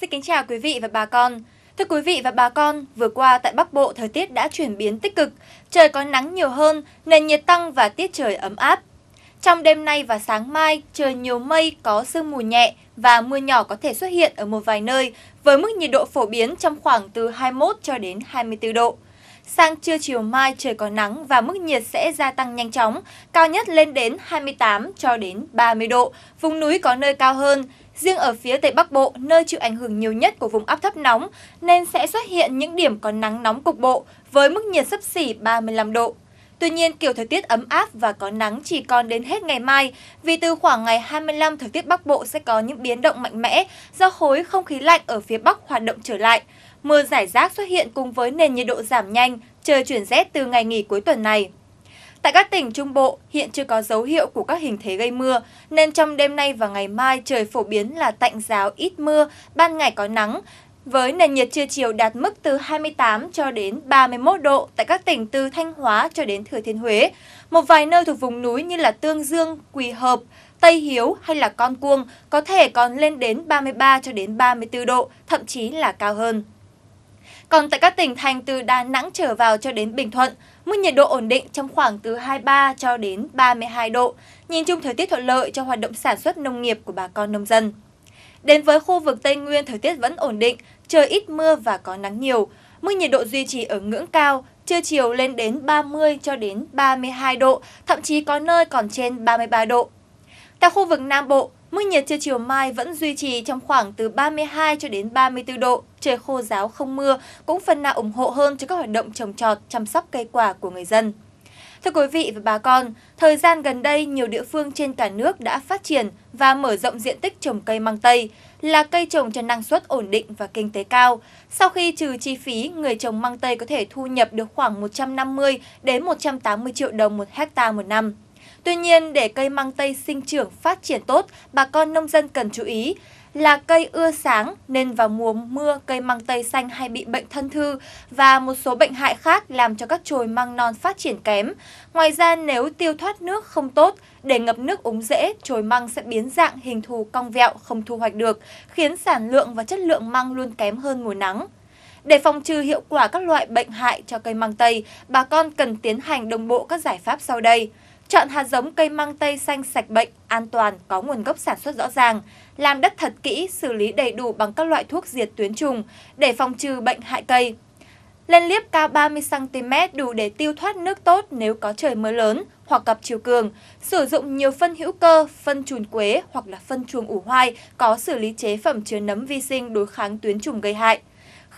Xin kính chào quý vị và bà con. Thưa quý vị và bà con, vừa qua tại Bắc Bộ thời tiết đã chuyển biến tích cực, trời có nắng nhiều hơn, nền nhiệt tăng và tiết trời ấm áp. Trong đêm nay và sáng mai, trời nhiều mây, có sương mù nhẹ và mưa nhỏ có thể xuất hiện ở một vài nơi, với mức nhiệt độ phổ biến trong khoảng từ 21 cho đến 24 độ. Sang trưa chiều mai trời có nắng và mức nhiệt sẽ gia tăng nhanh chóng, cao nhất lên đến 28 cho đến 30 độ, vùng núi có nơi cao hơn. Riêng ở phía Tây Bắc Bộ, nơi chịu ảnh hưởng nhiều nhất của vùng áp thấp nóng, nên sẽ xuất hiện những điểm có nắng nóng cục bộ với mức nhiệt sấp xỉ 35 độ. Tuy nhiên, kiểu thời tiết ấm áp và có nắng chỉ còn đến hết ngày mai, vì từ khoảng ngày 25 thời tiết Bắc Bộ sẽ có những biến động mạnh mẽ do khối không khí lạnh ở phía Bắc hoạt động trở lại. Mưa giải rác xuất hiện cùng với nền nhiệt độ giảm nhanh, trời chuyển rét từ ngày nghỉ cuối tuần này. Tại các tỉnh Trung Bộ, hiện chưa có dấu hiệu của các hình thế gây mưa, nên trong đêm nay và ngày mai trời phổ biến là tạnh giáo ít mưa, ban ngày có nắng, với nền nhiệt trưa chiều đạt mức từ 28 cho đến 31 độ tại các tỉnh từ Thanh Hóa cho đến Thừa Thiên Huế. Một vài nơi thuộc vùng núi như là Tương Dương, Quỳ Hợp, Tây Hiếu hay là Con Cuông có thể còn lên đến 33 cho đến 34 độ, thậm chí là cao hơn. Còn tại các tỉnh thành từ Đà Nẵng trở vào cho đến Bình Thuận, mức nhiệt độ ổn định trong khoảng từ 23 cho đến 32 độ. Nhìn chung thời tiết thuận lợi cho hoạt động sản xuất nông nghiệp của bà con nông dân. Đến với khu vực Tây Nguyên, thời tiết vẫn ổn định, trời ít mưa và có nắng nhiều. Mức nhiệt độ duy trì ở ngưỡng cao, trưa chiều lên đến 30 cho đến 32 độ, thậm chí có nơi còn trên 33 độ. Tại khu vực Nam Bộ, Mức nhiệt trưa chiều mai vẫn duy trì trong khoảng từ 32 cho đến 34 độ, trời khô ráo không mưa cũng phần nào ủng hộ hơn cho các hoạt động trồng trọt, chăm sóc cây quả của người dân. Thưa quý vị và bà con, thời gian gần đây nhiều địa phương trên cả nước đã phát triển và mở rộng diện tích trồng cây măng tây, là cây trồng cho năng suất ổn định và kinh tế cao. Sau khi trừ chi phí, người trồng măng tây có thể thu nhập được khoảng 150 đến 180 triệu đồng một hecta một năm. Tuy nhiên, để cây măng tây sinh trưởng phát triển tốt, bà con nông dân cần chú ý là cây ưa sáng nên vào mùa mưa cây măng tây xanh hay bị bệnh thân thư và một số bệnh hại khác làm cho các chồi măng non phát triển kém. Ngoài ra nếu tiêu thoát nước không tốt, để ngập nước úng dễ chồi măng sẽ biến dạng hình thù cong vẹo không thu hoạch được, khiến sản lượng và chất lượng măng luôn kém hơn mùa nắng. Để phòng trừ hiệu quả các loại bệnh hại cho cây măng tây, bà con cần tiến hành đồng bộ các giải pháp sau đây – Chọn hạt giống cây măng tây xanh sạch bệnh, an toàn, có nguồn gốc sản xuất rõ ràng. Làm đất thật kỹ, xử lý đầy đủ bằng các loại thuốc diệt tuyến trùng để phòng trừ bệnh hại cây. Lên liếp cao 30cm đủ để tiêu thoát nước tốt nếu có trời mưa lớn hoặc gặp chiều cường. Sử dụng nhiều phân hữu cơ, phân chuồn quế hoặc là phân chuồng ủ hoai có xử lý chế phẩm chứa nấm vi sinh đối kháng tuyến trùng gây hại.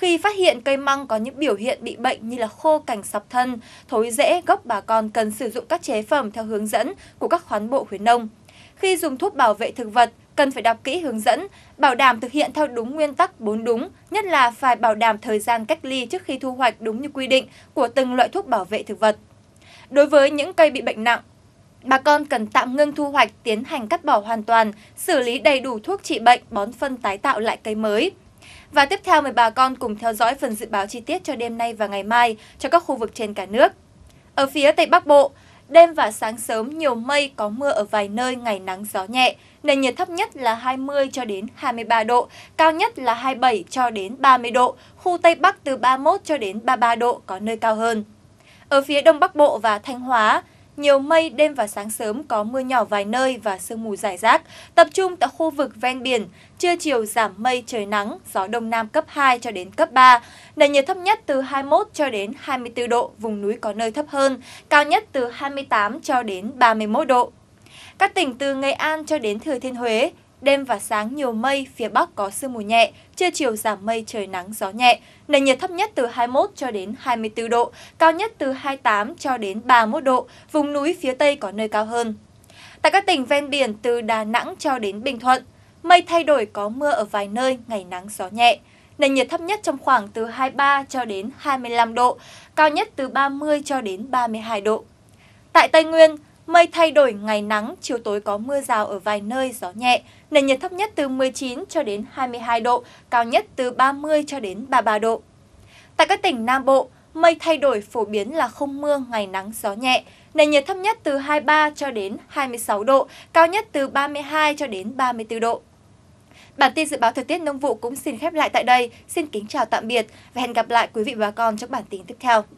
Khi phát hiện cây măng có những biểu hiện bị bệnh như là khô cành sọc thân, thối rễ, gốc bà con cần sử dụng các chế phẩm theo hướng dẫn của các khoán bộ khuyến nông. Khi dùng thuốc bảo vệ thực vật, cần phải đọc kỹ hướng dẫn, bảo đảm thực hiện theo đúng nguyên tắc 4 đúng, nhất là phải bảo đảm thời gian cách ly trước khi thu hoạch đúng như quy định của từng loại thuốc bảo vệ thực vật. Đối với những cây bị bệnh nặng, bà con cần tạm ngưng thu hoạch, tiến hành cắt bỏ hoàn toàn, xử lý đầy đủ thuốc trị bệnh, bón phân tái tạo lại cây mới. Và tiếp theo mời bà con cùng theo dõi phần dự báo chi tiết cho đêm nay và ngày mai cho các khu vực trên cả nước. Ở phía Tây Bắc Bộ, đêm và sáng sớm nhiều mây có mưa ở vài nơi, ngày nắng gió nhẹ. Nền nhiệt thấp nhất là 20 cho đến 23 độ, cao nhất là 27 cho đến 30 độ, khu Tây Bắc từ 31 cho đến 33 độ có nơi cao hơn. Ở phía Đông Bắc Bộ và Thanh Hóa, nhiều mây, đêm và sáng sớm có mưa nhỏ vài nơi và sương mù rải rác, tập trung tại khu vực ven biển, trưa chiều giảm mây trời nắng, gió đông nam cấp 2 cho đến cấp 3, nền nhiệt thấp nhất từ 21 cho đến 24 độ, vùng núi có nơi thấp hơn, cao nhất từ 28 cho đến 31 độ. Các tỉnh từ Nghệ An cho đến Thừa Thiên Huế, Đêm và sáng nhiều mây, phía Bắc có sương mù nhẹ, trưa chiều giảm mây trời nắng gió nhẹ. Nền nhiệt thấp nhất từ 21 cho đến 24 độ, cao nhất từ 28 cho đến 31 độ, vùng núi phía Tây có nơi cao hơn. Tại các tỉnh ven biển từ Đà Nẵng cho đến Bình Thuận, mây thay đổi có mưa ở vài nơi, ngày nắng gió nhẹ. Nền nhiệt thấp nhất trong khoảng từ 23 cho đến 25 độ, cao nhất từ 30 cho đến 32 độ. Tại Tây Nguyên, Mây thay đổi ngày nắng, chiều tối có mưa rào ở vài nơi, gió nhẹ. Nền nhiệt thấp nhất từ 19 cho đến 22 độ, cao nhất từ 30 cho đến 33 độ. Tại các tỉnh Nam Bộ, mây thay đổi phổ biến là không mưa, ngày nắng, gió nhẹ. Nền nhiệt thấp nhất từ 23 cho đến 26 độ, cao nhất từ 32 cho đến 34 độ. Bản tin dự báo thời tiết nông vụ cũng xin khép lại tại đây. Xin kính chào tạm biệt và hẹn gặp lại quý vị và bà con trong bản tin tiếp theo.